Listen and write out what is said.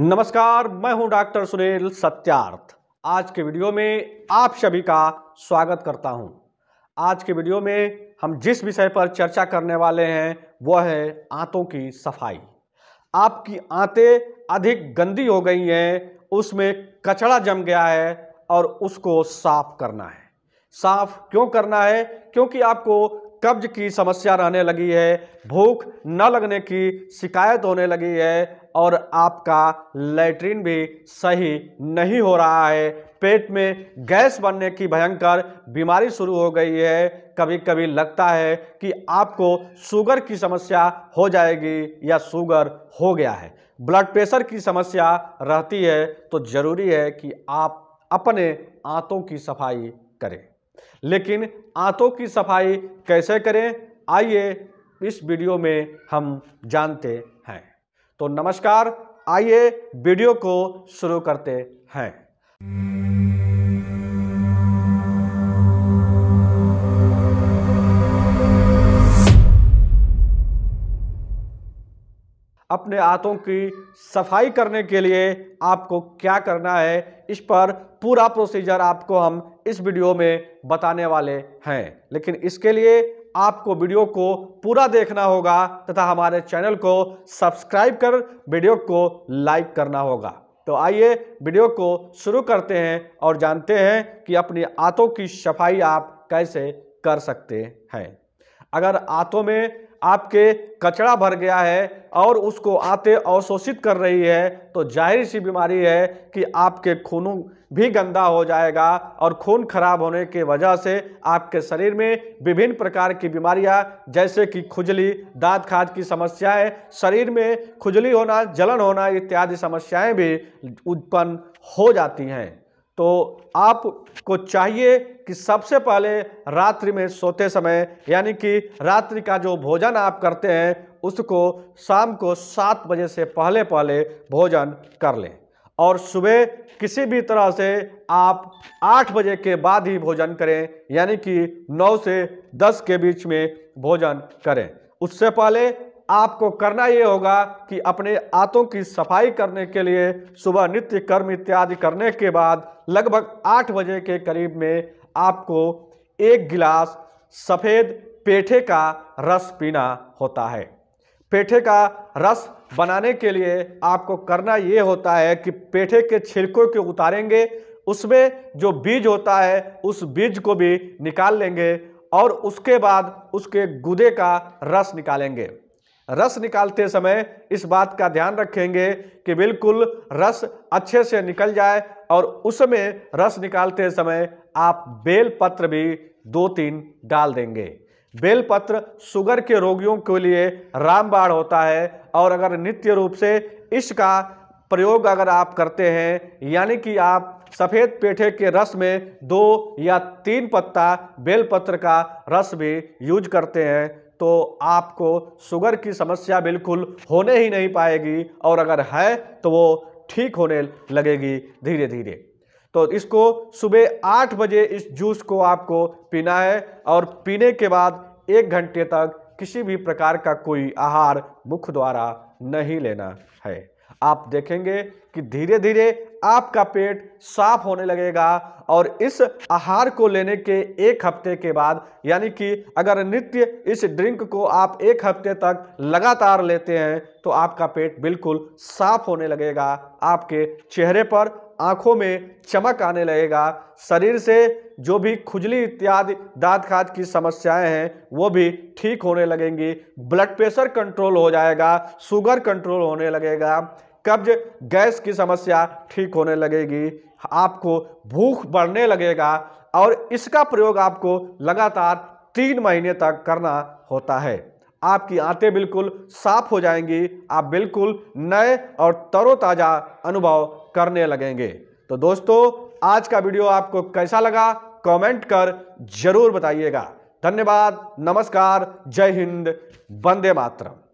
नमस्कार मैं हूं डॉक्टर सुनील सत्यार्थ आज के वीडियो में आप सभी का स्वागत करता हूं आज के वीडियो में हम जिस विषय पर चर्चा करने वाले हैं वह है आंतों की सफाई आपकी आंतें अधिक गंदी हो गई हैं उसमें कचड़ा जम गया है और उसको साफ करना है साफ क्यों करना है क्योंकि आपको कब्ज की समस्या रहने लगी है भूख न लगने की शिकायत होने लगी है और आपका लेटरिन भी सही नहीं हो रहा है पेट में गैस बनने की भयंकर बीमारी शुरू हो गई है कभी कभी लगता है कि आपको शुगर की समस्या हो जाएगी या शुगर हो गया है ब्लड प्रेशर की समस्या रहती है तो ज़रूरी है कि आप अपने आंतों की सफाई करें लेकिन आंतों की सफाई कैसे करें आइए इस वीडियो में हम जानते हैं तो नमस्कार आइए वीडियो को शुरू करते हैं अपने हाथों की सफाई करने के लिए आपको क्या करना है इस पर पूरा प्रोसीजर आपको हम इस वीडियो में बताने वाले हैं लेकिन इसके लिए आपको वीडियो को पूरा देखना होगा तथा हमारे चैनल को सब्सक्राइब कर वीडियो को लाइक करना होगा तो आइए वीडियो को शुरू करते हैं और जानते हैं कि अपनी आंतों की सफाई आप कैसे कर सकते हैं अगर आंतों में आपके कचरा भर गया है और उसको आते अवशोषित कर रही है तो जाहिर सी बीमारी है कि आपके खूनों भी गंदा हो जाएगा और खून खराब होने के वजह से आपके शरीर में विभिन्न प्रकार की बीमारियां जैसे कि खुजली दांत खाद की समस्याएं शरीर में खुजली होना जलन होना इत्यादि समस्याएं भी उत्पन्न हो जाती हैं तो आपको चाहिए कि सबसे पहले रात्रि में सोते समय यानी कि रात्रि का जो भोजन आप करते हैं उसको शाम को सात बजे से पहले पहले भोजन कर लें और सुबह किसी भी तरह से आप आठ बजे के बाद ही भोजन करें यानी कि नौ से दस के बीच में भोजन करें उससे पहले आपको करना ये होगा कि अपने आतों की सफाई करने के लिए सुबह नित्य कर्म इत्यादि करने के बाद लगभग आठ बजे के करीब में आपको एक गिलास सफ़ेद पेठे का रस पीना होता है पेठे का रस बनाने के लिए आपको करना ये होता है कि पेठे के छिलकों को उतारेंगे उसमें जो बीज होता है उस बीज को भी निकाल लेंगे और उसके बाद उसके गुदे का रस निकालेंगे रस निकालते समय इस बात का ध्यान रखेंगे कि बिल्कुल रस अच्छे से निकल जाए और उसमें रस निकालते समय आप बेलपत्र भी दो तीन डाल देंगे बेलपत्र शुगर के रोगियों के लिए रामबाण होता है और अगर नित्य रूप से इसका प्रयोग अगर आप करते हैं यानी कि आप सफ़ेद पेठे के रस में दो या तीन पत्ता बेलपत्र का रस भी यूज करते हैं तो आपको शुगर की समस्या बिल्कुल होने ही नहीं पाएगी और अगर है तो वो ठीक होने लगेगी धीरे धीरे तो इसको सुबह आठ बजे इस जूस को आपको पीना है और पीने के बाद एक घंटे तक किसी भी प्रकार का कोई आहार मुख द्वारा नहीं लेना है आप देखेंगे कि धीरे धीरे आपका पेट साफ होने लगेगा और इस आहार को लेने के एक हफ्ते के बाद यानी कि अगर नित्य इस ड्रिंक को आप एक हफ्ते तक लगातार लेते हैं तो आपका पेट बिल्कुल साफ होने लगेगा आपके चेहरे पर आंखों में चमक आने लगेगा शरीर से जो भी खुजली इत्यादि दाँत खाद की समस्याएं हैं वो भी ठीक होने लगेंगी ब्लड प्रेशर कंट्रोल हो जाएगा शुगर कंट्रोल होने लगेगा कब्ज गैस की समस्या ठीक होने लगेगी आपको भूख बढ़ने लगेगा और इसका प्रयोग आपको लगातार तीन महीने तक करना होता है आपकी आंतें बिल्कुल साफ हो जाएंगी आप बिल्कुल नए और तरोताज़ा अनुभव करने लगेंगे तो दोस्तों आज का वीडियो आपको कैसा लगा कमेंट कर जरूर बताइएगा धन्यवाद नमस्कार जय हिंद वंदे मातरम